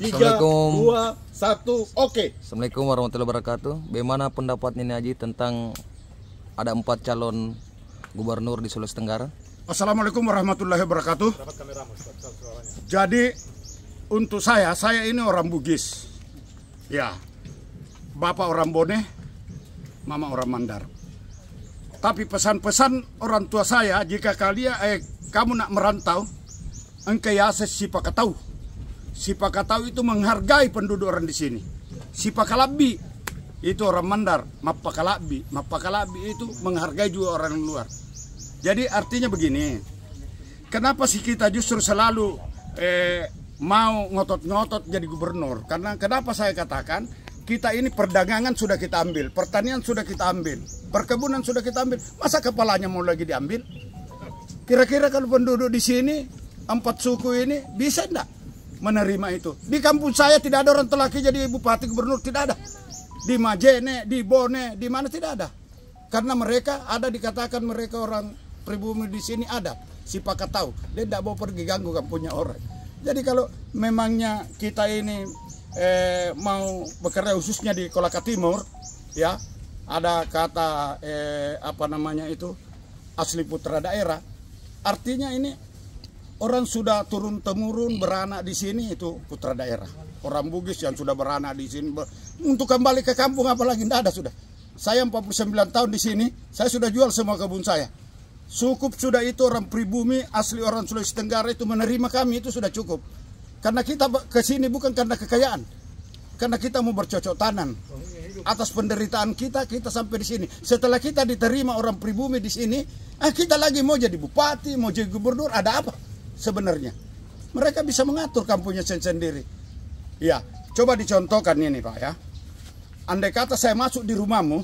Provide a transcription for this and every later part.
3, dua, satu, oke. Okay. Assalamualaikum warahmatullahi wabarakatuh. Bagaimana pendapat Nini Haji tentang ada empat calon gubernur di Sulawesi Tenggara? Assalamualaikum warahmatullahi wabarakatuh. Jadi untuk saya, saya ini orang Bugis. Ya, bapak orang Bone, mama orang Mandar. Tapi pesan-pesan orang tua saya, jika kalian eh, kamu nak merantau, engkau ya sesiapa tahu Si Pakatau itu menghargai penduduk orang di sini. Si Pakalabi itu orang Mandar, Mapakalabi. Mapakalabi itu menghargai juga orang luar. Jadi artinya begini, kenapa sih kita justru selalu eh, mau ngotot-ngotot jadi gubernur? Karena kenapa saya katakan kita ini perdagangan sudah kita ambil, pertanian sudah kita ambil, perkebunan sudah kita ambil. Masa kepalanya mau lagi diambil? Kira-kira kalau penduduk di sini, empat suku ini, bisa enggak? menerima itu. Di kampung saya tidak ada orang telaki jadi bupati gubernur, tidak ada. Di Majene, di Bone, di mana tidak ada. Karena mereka ada dikatakan mereka orang pribumi di sini ada. Si Pak tahu, dia tidak mau pergi ganggu kampungnya orang. Jadi kalau memangnya kita ini eh, mau bekerja khususnya di Kolaka Timur, ya ada kata eh, apa namanya itu asli putra daerah. Artinya ini Orang sudah turun temurun beranak di sini itu putra daerah. Orang Bugis yang sudah beranak di sini untuk kembali ke kampung apalagi tidak ada sudah. Saya 49 tahun di sini, saya sudah jual semua kebun saya. Cukup sudah itu orang pribumi asli orang Sulawesi Tenggara itu menerima kami itu sudah cukup. Karena kita ke sini bukan karena kekayaan. Karena kita mau bercocok tanam. Atas penderitaan kita, kita sampai di sini. Setelah kita diterima orang pribumi di sini, eh, kita lagi mau jadi bupati, mau jadi gubernur, ada apa? sebenarnya. Mereka bisa mengatur kampungnya sendiri. Ya, coba dicontohkan ini Pak ya. Andai kata saya masuk di rumahmu,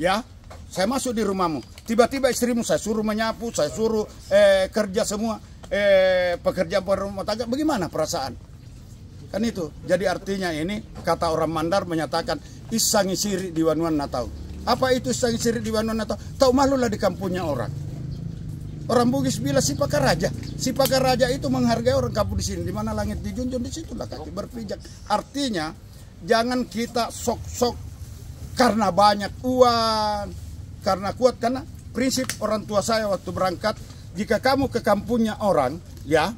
ya, saya masuk di rumahmu. Tiba-tiba istrimu saya suruh menyapu, saya suruh eh, kerja semua eh, pekerjaan rumah tangga. Bagaimana perasaan? Kan itu. Jadi artinya ini kata orang Mandar menyatakan isangi siri di wanuan natau. Apa itu isangi siri di wanuan natau? Tahu malulah di kampungnya orang. Orang Bugis bilang si raja, si raja itu menghargai orang kampung di sini. Di mana langit dijunjung di situ lah kaki berpijak. Artinya jangan kita sok-sok karena banyak uang, karena kuat karena prinsip orang tua saya waktu berangkat, jika kamu ke kampungnya orang, ya,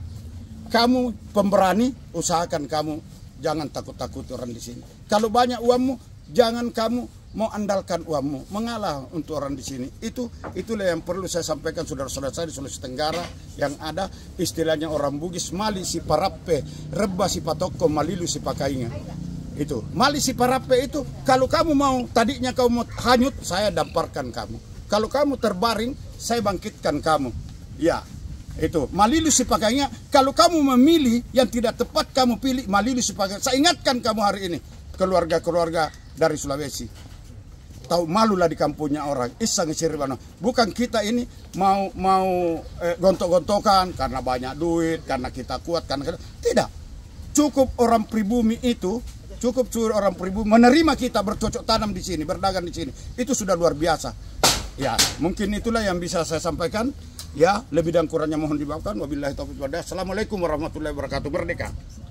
kamu pemberani, usahakan kamu jangan takut-takut orang di sini. Kalau banyak uangmu, jangan kamu Mau andalkan uangmu, mengalah untuk orang di sini. Itu itulah yang perlu saya sampaikan saudara-saudara saya di Sulawesi Tenggara yang ada istilahnya orang Bugis mali si parape, reba si patoko, malilu si pakainya. Itu. Mali si parape itu kalau kamu mau tadinya kamu mau hanyut, saya damparkan kamu. Kalau kamu terbaring, saya bangkitkan kamu. Ya, itu malilu pakainya kalau kamu memilih yang tidak tepat kamu pilih malilu pakainya saya ingatkan kamu hari ini keluarga-keluarga dari Sulawesi tahu malu lah di kampungnya orang iseng siribano bukan kita ini mau mau eh, gontok-gontokan karena banyak duit karena kita kuat karena kita... tidak cukup orang pribumi itu cukup curi orang pribumi menerima kita bercocok tanam di sini berdagang di sini itu sudah luar biasa ya mungkin itulah yang bisa saya sampaikan ya lebih dan kurangnya mohon dimaafkan wabillahi taufiq assalamualaikum warahmatullahi wabarakatuh merdeka